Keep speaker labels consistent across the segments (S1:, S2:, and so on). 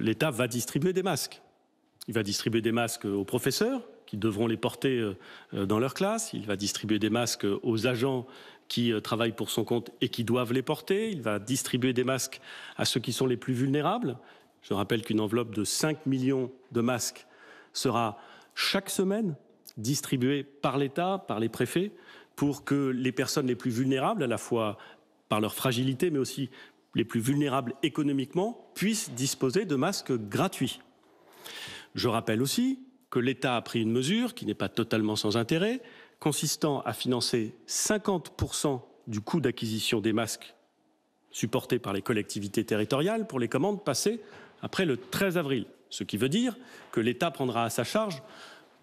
S1: l'État va distribuer des masques. Il va distribuer des masques aux professeurs qui devront les porter euh, dans leur classe, il va distribuer des masques aux agents qui euh, travaillent pour son compte et qui doivent les porter, il va distribuer des masques à ceux qui sont les plus vulnérables. Je rappelle qu'une enveloppe de 5 millions de masques sera chaque semaine distribuée par l'État, par les préfets, pour que les personnes les plus vulnérables, à la fois par leur fragilité, mais aussi les plus vulnérables économiquement puissent disposer de masques gratuits. Je rappelle aussi que l'État a pris une mesure qui n'est pas totalement sans intérêt, consistant à financer 50% du coût d'acquisition des masques supportés par les collectivités territoriales pour les commandes passées après le 13 avril. Ce qui veut dire que l'État prendra à sa charge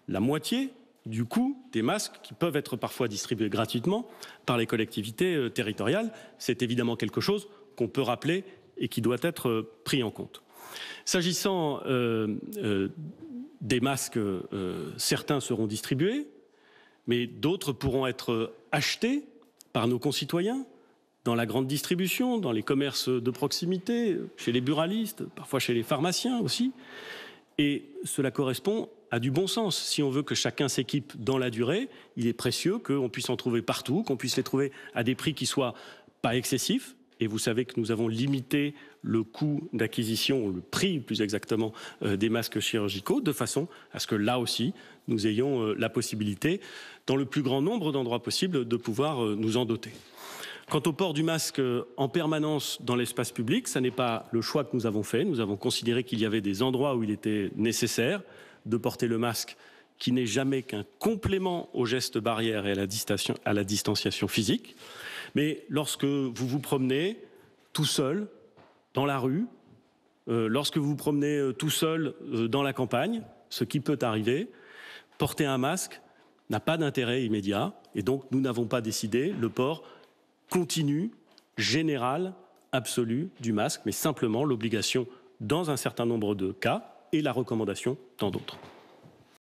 S1: la moitié du coût des masques qui peuvent être parfois distribués gratuitement par les collectivités euh, territoriales. C'est évidemment quelque chose qu'on peut rappeler et qui doit être euh, pris en compte. S'agissant euh, euh, des masques, certains seront distribués, mais d'autres pourront être achetés par nos concitoyens dans la grande distribution, dans les commerces de proximité, chez les buralistes, parfois chez les pharmaciens aussi. Et cela correspond à du bon sens. Si on veut que chacun s'équipe dans la durée, il est précieux qu'on puisse en trouver partout, qu'on puisse les trouver à des prix qui soient pas excessifs, et vous savez que nous avons limité le coût d'acquisition, le prix plus exactement, euh, des masques chirurgicaux, de façon à ce que là aussi, nous ayons euh, la possibilité, dans le plus grand nombre d'endroits possibles, de pouvoir euh, nous en doter. Quant au port du masque en permanence dans l'espace public, ce n'est pas le choix que nous avons fait. Nous avons considéré qu'il y avait des endroits où il était nécessaire de porter le masque qui n'est jamais qu'un complément au gestes barrières et à la, distanciation physique. Mais lorsque vous vous promenez tout seul dans la rue, euh, lorsque vous vous promenez euh, tout seul euh, dans la campagne, ce qui peut arriver, porter un masque n'a pas d'intérêt immédiat et donc nous n'avons pas décidé le port continu, général, absolu du masque, mais simplement l'obligation dans un certain nombre de cas et la recommandation dans d'autres.